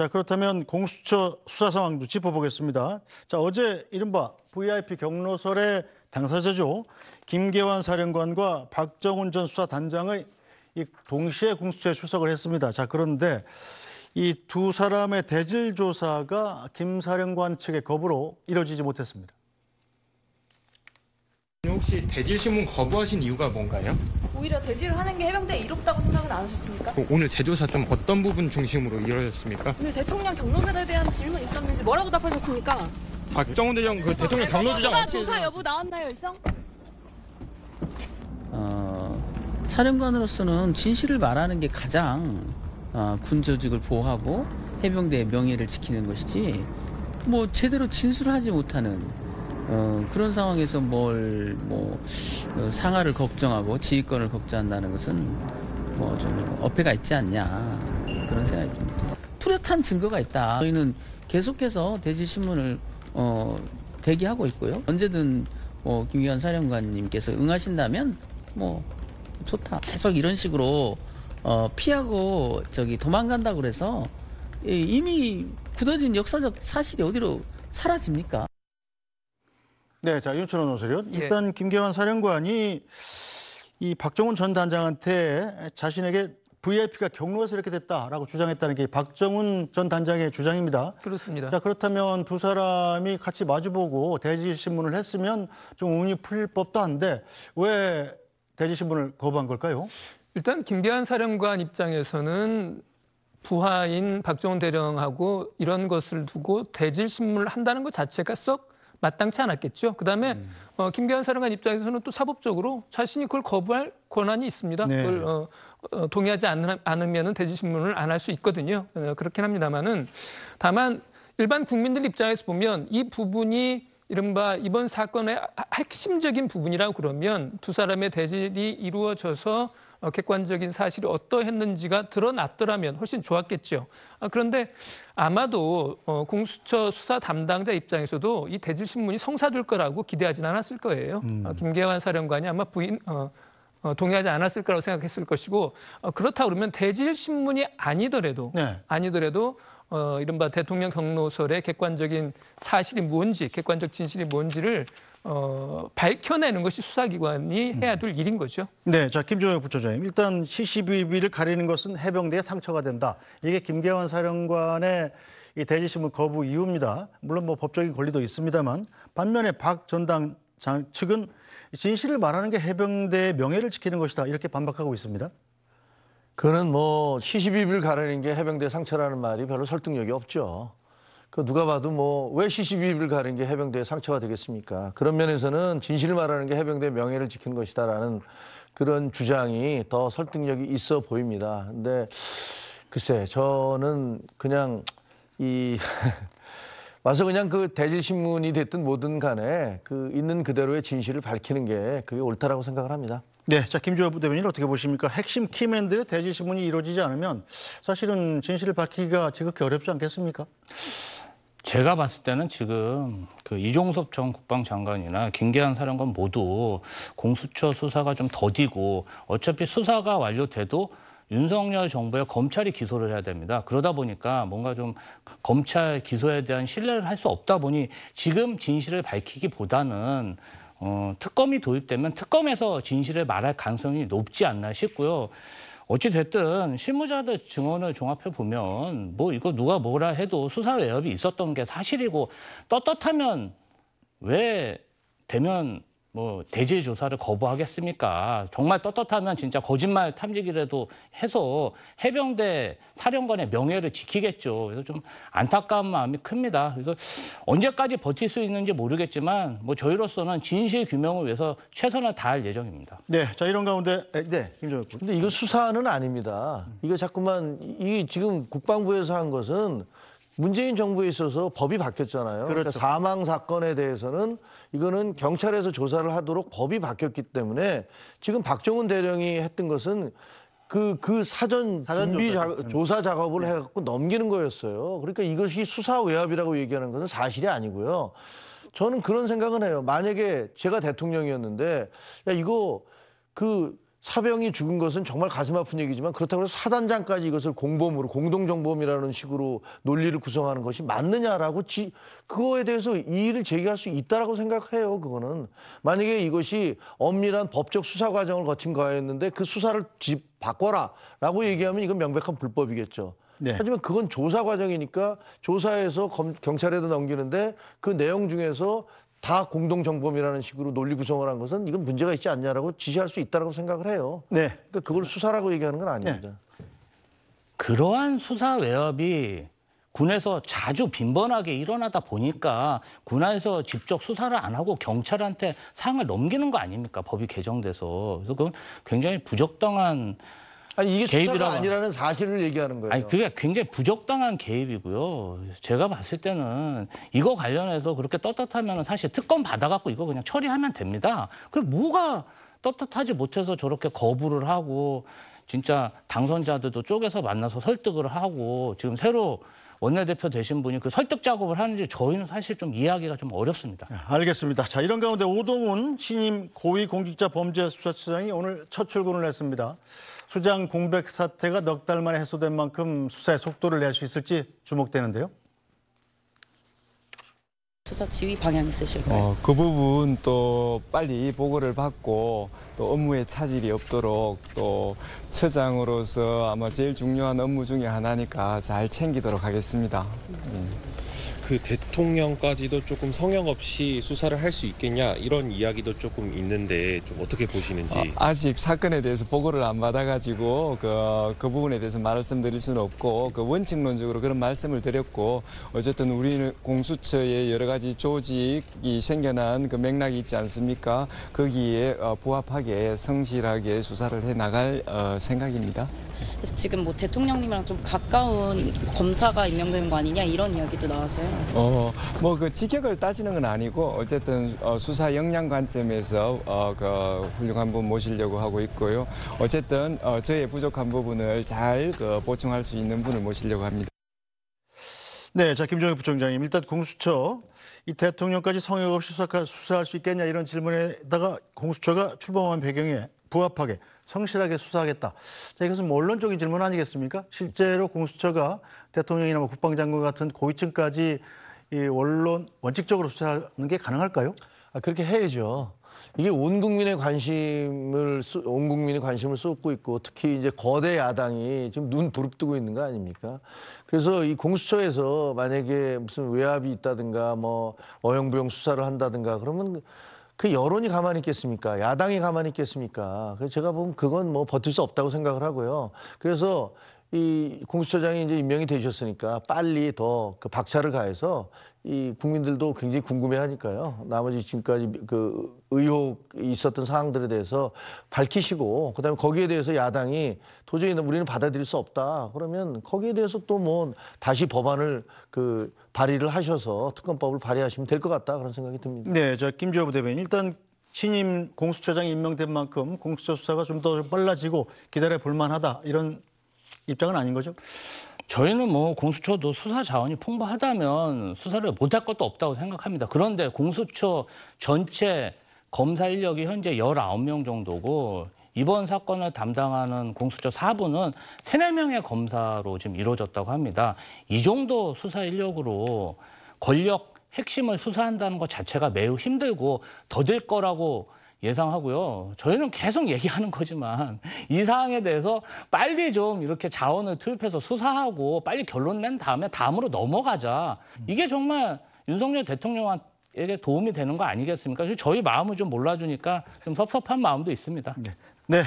자, 그렇다면 공수처 수사 상황도 짚어보겠습니다. 자, 어제 이른바 VIP 경로설의 당사자죠. 김계환 사령관과 박정훈 전 수사단장의 이 동시에 공수처에 출석을 했습니다. 자, 그런데 이 두 사람의 대질 조사가 김 사령관 측의 거부로 이뤄지지 못했습니다. 혹시 대질신문 거부하신 이유가 뭔가요? 오히려 대질을 하는 게해병대 이롭다고 생각은 안 하셨습니까? 오늘 제조사 좀 어떤 부분 중심으로 이루어졌습니까? 오늘 대통령 경로설에 대한 질문 있었는지 뭐라고 답하셨습니까? 박정훈 대령 그 아, 대통령 경로지장 누가 조사 여부 나왔나요, 일정? 어, 사령관으로서는 진실을 말하는 게 가장 어, 군 조직을 보호하고 해병대의 명예를 지키는 것이지 뭐 제대로 진술을 하지 못하는 어, 그런 상황에서 뭘, 뭐, 어, 상하를 걱정하고 지휘권을 걱정한다는 것은 뭐좀 어폐가 있지 않냐. 그런 생각이 듭니다. 뚜렷한 증거가 있다. 저희는 계속해서 대지신문을, 어, 대기하고 있고요. 언제든 뭐 김기현 사령관님께서 응하신다면 뭐 좋다. 계속 이런 식으로 어, 피하고 저기 도망간다 그래서 이미 굳어진 역사적 사실이 어디로 사라집니까? 네, 자 윤철원 논설위원. 예. 일단 김계환 사령관이 이 박정훈 전 단장한테 자신에게 VIP가 경로에서 이렇게 됐다라고 주장했다는 게 박정훈 전 단장의 주장입니다. 그렇습니다. 자, 그렇다면 두 사람이 같이 마주보고 대지신문을 했으면 좀 운이 풀릴 법도 한데 왜 대지신문을 거부한 걸까요? 일단 김계환 사령관 입장에서는 부하인 박정훈 대령하고 이런 것을 두고 대질신문을 한다는 것 자체가 썩 마땅치 않았겠죠. 그다음에 음. 어, 김기현 사령관 입장에서는 또 사법적으로 자신이 그걸 거부할 권한이 있습니다. 네. 그걸 어, 어, 동의하지 않으면 는않 대지신문을 안 할 수 있거든요. 어, 그렇긴 합니다만은 다만 일반 국민들 입장에서 보면 이 부분이 이른바 이번 사건의 핵심적인 부분이라고 그러면 두 사람의 대질이 이루어져서 객관적인 사실이 어떠했는지가 드러났더라면 훨씬 좋았겠죠. 아, 그런데 아마도 어, 공수처 수사 담당자 입장에서도 이 대질신문이 성사될 거라고 기대하진 않았을 거예요. 음. 아, 김계환 사령관이 아마 부인 어, 어, 동의하지 않았을 거라고 생각했을 것이고 어, 그렇다 그러면 대질신문이 아니더라도 네. 아니더라도 어, 이른바 대통령 경로설의 객관적인 사실이 뭔지 객관적 진실이 뭔지를 어, 밝혀내는 것이 수사기관이 해야 음. 될 일인 거죠. 네, 자 김종혁 부처장님 일단 CCBB를 가리는 것은 해병대의 상처가 된다. 이게 김계환 사령관의 이 대지신문 거부 이유입니다. 물론 뭐 법적인 권리도 있습니다만 반면에 박 전당 장 측은 진실을 말하는 게 해병대의 명예를 지키는 것이다 이렇게 반박하고 있습니다. 그는 뭐 시시비비를 가르는 게 해병대 상처라는 말이 별로 설득력이 없죠. 그 누가 봐도 뭐 왜 시시비비를 가는 게 해병대의 상처가 되겠습니까? 그런 면에서는 진실을 말하는 게 해병대의 명예를 지키는 것이다라는 그런 주장이 더 설득력이 있어 보입니다. 근데 글쎄 저는 그냥 이 와서 그냥 그대지신문이 됐든 뭐든 간에 그 있는 그대로의 진실을 밝히는 게 그게 옳다라고 생각을 합니다. 네, 자 김주호 대변인 어떻게 보십니까? 핵심 키맨드의대지신문이 이루어지지 않으면 사실은 진실을 밝히기가 지극히 어렵지 않겠습니까? 제가 봤을 때는 지금 그 이종섭 전 국방장관이나 김계한 사령관 모두 공수처 수사가 좀 더디고 어차피 수사가 완료돼도 윤석열 정부의 검찰이 기소를 해야 됩니다. 그러다 보니까 뭔가 좀 검찰 기소에 대한 신뢰를 할 수 없다 보니 지금 진실을 밝히기보다는 어, 특검이 도입되면 특검에서 진실을 말할 가능성이 높지 않나 싶고요. 어찌됐든 실무자들 증언을 종합해 보면 뭐 이거 누가 뭐라 해도 수사 외압이 있었던 게 사실이고 떳떳하면 왜 대면 뭐 대질 조사를 거부하겠습니까? 정말 떳떳하면 진짜 거짓말 탐지기라도 해서 해병대 사령관의 명예를 지키겠죠. 그래서 좀 안타까운 마음이 큽니다. 그래서 언제까지 버틸 수 있는지 모르겠지만 뭐 저희로서는 진실 규명을 위해서 최선을 다할 예정입니다. 네, 자 이런 가운데 네, 김정욱. 근데 이거 수사는 아닙니다. 이거 자꾸만 이 지금 국방부에서 한 것은 문재인 정부에 있어서 법이 바뀌었잖아요. 그러니까 그렇죠. 그러니까 사망 사건에 대해서는 이거는 경찰에서 조사를 하도록 법이 바뀌었기 때문에 지금 박정은 대령이 했던 것은 그, 그 사전, 사전 준비 조사, 작, 조사 작업을 네. 해갖고 넘기는 거였어요. 그러니까 이것이 수사 외압이라고 얘기하는 것은 사실이 아니고요. 저는 그런 생각은 해요. 만약에 제가 대통령이었는데, 야, 이거 그 사병이 죽은 것은 정말 가슴 아픈 얘기지만 그렇다고 해서 사단장까지 이것을 공범으로 공동정범이라는 식으로 논리를 구성하는 것이 맞느냐라고 지, 그거에 대해서 이의를 제기할 수 있다라고 생각해요. 그거는 만약에 이것이 엄밀한 법적 수사 과정을 거친 거였는데 그 수사를 집 바꿔라라고 얘기하면 이건 명백한 불법이겠죠. 네. 하지만 그건 조사 과정이니까 조사에서 검, 경찰에도 넘기는데 그 내용 중에서 다 공동정범이라는 식으로 논리 구성을 한 것은 이건 문제가 있지 않냐라고 지시할 수 있다고 생각을 해요. 네. 그러니까 그걸 수사라고 얘기하는 건 아닙니다. 네. 그러한 수사 외압이 군에서 자주 빈번하게 일어나다 보니까 군에서 직접 수사를 안 하고 경찰한테 상을 넘기는 거 아닙니까? 법이 개정돼서. 그래서 그건 굉장히 부적당한 아니 이게 개입이라고 수사가 아니라는 사실을 얘기하는 거예요. 아니 그게 굉장히 부적당한 개입이고요. 제가 봤을 때는 이거 관련해서 그렇게 떳떳하면 사실 특검 받아갖고 이거 그냥 처리하면 됩니다. 그럼 뭐가 떳떳하지 못해서 저렇게 거부를 하고 진짜 당선자들도 쪼개서 만나서 설득을 하고 지금 새로 원내대표 되신 분이 그 설득 작업을 하는지 저희는 사실 좀 이해하기가 좀 어렵습니다. 네, 알겠습니다. 자, 이런 가운데 오동훈 신임 고위공직자범죄수사처장이 오늘 첫 출근을 했습니다. 수장 공백 사태가 넉 달 만에 해소된 만큼 수사의 속도를 낼 수 있을지 주목되는데요. 조사 지휘 방향 있으실까요? 어, 그 부분 또 빨리 보고를 받고 또 업무에 차질이 없도록 또 처장으로서 아마 제일 중요한 업무 중에 하나니까 잘 챙기도록 하겠습니다. 음. 그 대통령까지도 조금 성형 없이 수사를 할 수 있겠냐 이런 이야기도 조금 있는데 좀 어떻게 보시는지 아, 직 사건에 대해서 보고를 안 받아가지고 그, 그 부분에 대해서 말씀드릴 수는 없고 그 원칙론적으로 그런 말씀을 드렸고 어쨌든 우리는 공수처의 여러 가지 가지 조직이 생겨난 그 맥락이 있지 않습니까? 거기에 어, 부합하게 성실하게 수사를 해 나갈 어, 생각입니다. 지금 뭐 대통령님이랑 좀 가까운 검사가 임명되는 거 아니냐 이런 이야기도 나와서요. 어, 뭐 그 직격을 따지는 건 아니고 어쨌든 어, 수사 역량 관점에서 그 훌륭한 분 모시려고 하고 있고요. 어쨌든 저의 부족한 부분을 잘 그 보충할 수 있는 분을 모시려고 합니다. 네, 자 김종혁 부총장님 일단 공수처 이 대통령까지 성역 없이 수사할 수 있겠냐 이런 질문에다가 공수처가 출범한 배경에 부합하게 성실하게 수사하겠다. 자, 이것은 뭐 언론적인 질문 아니겠습니까? 실제로 공수처가 대통령이나 뭐 국방장관 같은 고위층까지 이 언론 원칙적으로 수사하는 게 가능할까요? 아, 그렇게 해야죠. 이게 온 국민의 관심을 온 국민의 관심을 쏟고 있고 특히 이제 거대 야당이 지금 눈 부릅뜨고 있는 거 아닙니까? 그래서 이 공수처에서 만약에 무슨 외압이 있다든가 뭐 어영부영 수사를 한다든가 그러면 그 여론이 가만히 있겠습니까? 야당이 가만히 있겠습니까? 그래서 제가 보면 그건 뭐 버틸 수 없다고 생각을 하고요. 그래서 이 공수처장이 이제 임명이 되셨으니까 빨리 더 그 박차를 가해서 이 국민들도 굉장히 궁금해하니까요. 나머지 지금까지 그 의혹 있었던 사항들에 대해서 밝히시고 그다음에 거기에 대해서 야당이 도저히 우리는 받아들일 수 없다. 그러면 거기에 대해서 또 뭐 다시 법안을 그 발의를 하셔서 특검법을 발의하시면 될 것 같다 그런 생각이 듭니다. 네, 저 김주호 부대변인 일단 신임 공수처장 임명된 만큼 공수처 수사가 좀 더 빨라지고 기다려 볼만하다 이런 입장은 아닌 거죠? 저희는 뭐 공수처도 수사 자원이 풍부하다면 수사를 못 할 것도 없다고 생각합니다. 그런데 공수처 전체 검사 인력이 현재 19명 정도고 이번 사건을 담당하는 공수처 사부는 3, 4명의 검사로 지금 이루어졌다고 합니다. 이 정도 수사 인력으로 권력 핵심을 수사한다는 것 자체가 매우 힘들고 더딜 거라고 예상하고요. 저희는 계속 얘기하는 거지만 이 사항에 대해서 빨리 좀 이렇게 자원을 투입해서 수사하고 빨리 결론 낸 다음에 다음으로 넘어가자. 이게 정말 윤석열 대통령에게 도움이 되는 거 아니겠습니까? 저희 마음을 좀 몰라주니까 좀 섭섭한 마음도 있습니다. 네. 네.